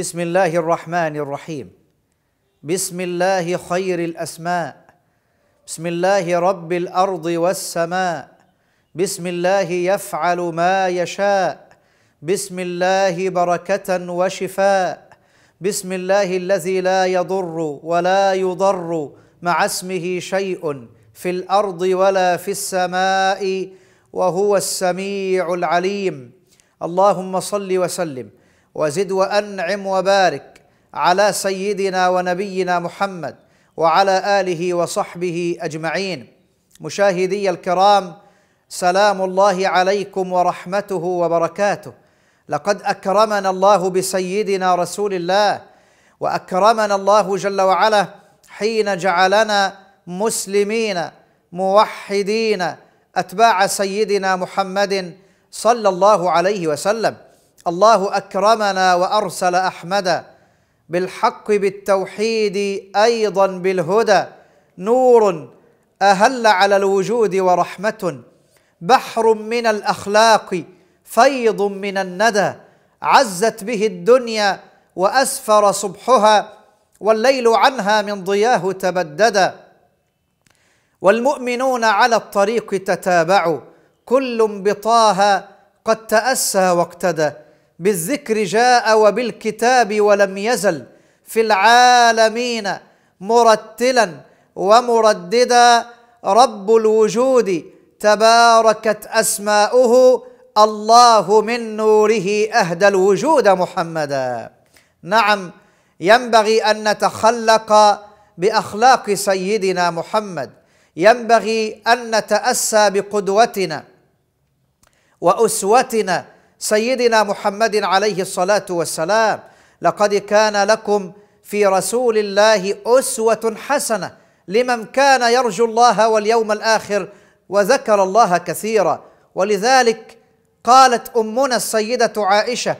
بسم الله الرحمن الرحيم بسم الله خير الاسماء بسم الله رب الارض والسماء بسم الله يفعل ما يشاء بسم الله بركه وشفاء بسم الله الذي لا يضر ولا يضر مع اسمه شيء في الارض ولا في السماء وهو السميع العليم اللهم صل وسلم وزد وانعم وبارك على سيدنا ونبينا محمد وعلى اله وصحبه اجمعين مشاهدي الكرام سلام الله عليكم ورحمته وبركاته لقد اكرمنا الله بسيدنا رسول الله واكرمنا الله جل وعلا حين جعلنا مسلمين موحدين اتباع سيدنا محمد صلى الله عليه وسلم الله أكرمنا وأرسل أحمد بالحق بالتوحيد أيضا بالهدى نور أهل على الوجود ورحمة بحر من الأخلاق فيض من الندى عزت به الدنيا وأسفر صبحها والليل عنها من ضياه تبددا والمؤمنون على الطريق تتابعوا كل بطه قد تأسى واقتدى بالذكر جاء وبالكتاب ولم يزل في العالمين مرتلا ومرددا رب الوجود تباركت أسماؤه الله من نوره أهدى الوجود محمدا نعم ينبغي أن نتخلق بأخلاق سيدنا محمد ينبغي أن نتأسى بقدوتنا وأسوتنا سيدنا محمد عليه الصلاة والسلام لقد كان لكم في رسول الله أسوة حسنة لمن كان يرجو الله واليوم الآخر وذكر الله كثيرا ولذلك قالت أمنا السيدة عائشة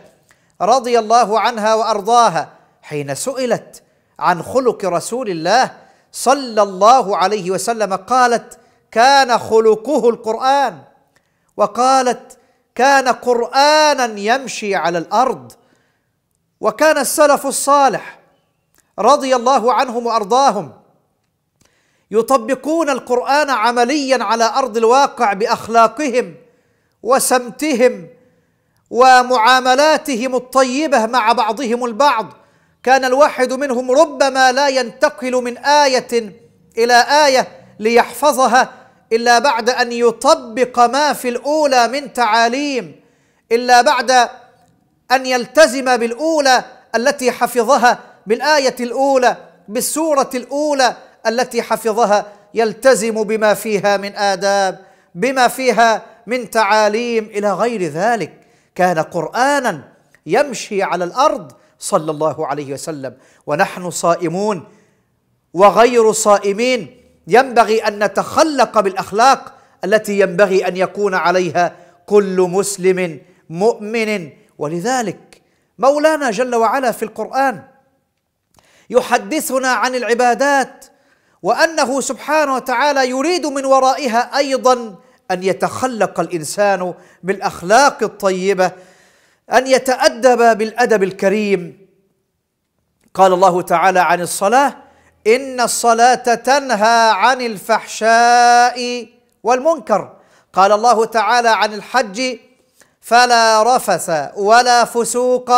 رضي الله عنها وأرضاها حين سئلت عن خلق رسول الله صلى الله عليه وسلم قالت كان خلقه القرآن وقالت كان قرانا يمشي على الارض وكان السلف الصالح رضي الله عنهم وارضاهم يطبقون القران عمليا على ارض الواقع باخلاقهم وسمتهم ومعاملاتهم الطيبه مع بعضهم البعض كان الواحد منهم ربما لا ينتقل من ايه الى ايه ليحفظها الا بعد ان يطبق ما في الاولى من تعاليم الا بعد ان يلتزم بالاولى التي حفظها بالايه الاولى بالسوره الاولى التي حفظها يلتزم بما فيها من آداب بما فيها من تعاليم إلى غير ذلك كان قرآنا يمشي على الأرض صلى الله عليه وسلم ونحن صائمون وغير صائمين ينبغي ان نتخلق بالاخلاق التي ينبغي ان يكون عليها كل مسلم مؤمن ولذلك مولانا جل وعلا في القران يحدثنا عن العبادات وانه سبحانه وتعالى يريد من ورائها ايضا ان يتخلق الانسان بالاخلاق الطيبه ان يتادب بالادب الكريم قال الله تعالى عن الصلاه إن الصلاة تنهى عن الفحشاء والمنكر قال الله تعالى عن الحج فلا رفث ولا فسوق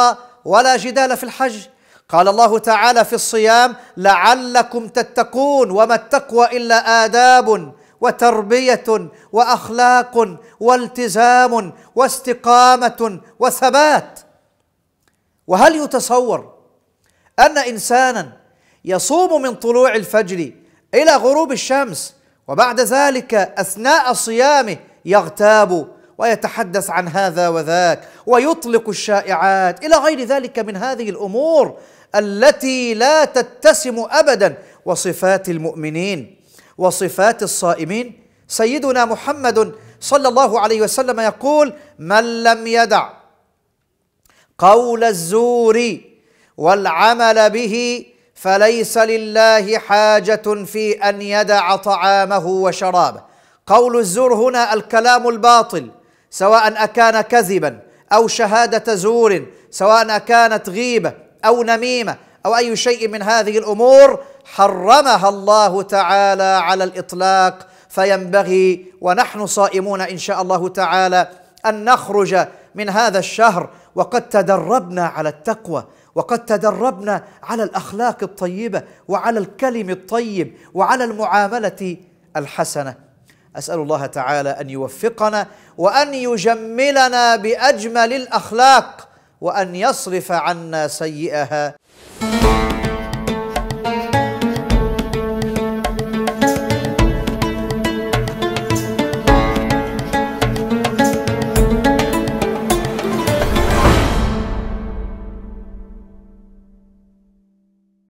ولا جدال في الحج قال الله تعالى في الصيام لعلكم تتقون وما التقوى إلا آداب وتربية وأخلاق والتزام واستقامة وثبات وهل يتصور أن إنسانا يصوم من طلوع الفجر إلى غروب الشمس وبعد ذلك أثناء صيامه يغتاب ويتحدث عن هذا وذاك ويطلق الشائعات إلى غير ذلك من هذه الأمور التي لا تتسم أبدا وصفات المؤمنين وصفات الصائمين سيدنا محمد صلى الله عليه وسلم يقول من لم يدع قول الزور والعمل به فليس لله حاجة في أن يدع طعامه وشرابه قول الزور هنا الكلام الباطل سواء أكان كذبا أو شهادة زور سواء أكانت غيبة أو نميمة أو أي شيء من هذه الأمور حرمها الله تعالى على الإطلاق فينبغي ونحن صائمون إن شاء الله تعالى أن نخرج من هذا الشهر وقد تدربنا على التقوى وقد تدربنا على الاخلاق الطيبه وعلى الكلم الطيب وعلى المعامله الحسنه اسال الله تعالى ان يوفقنا وان يجملنا باجمل الاخلاق وان يصرف عنا سيئها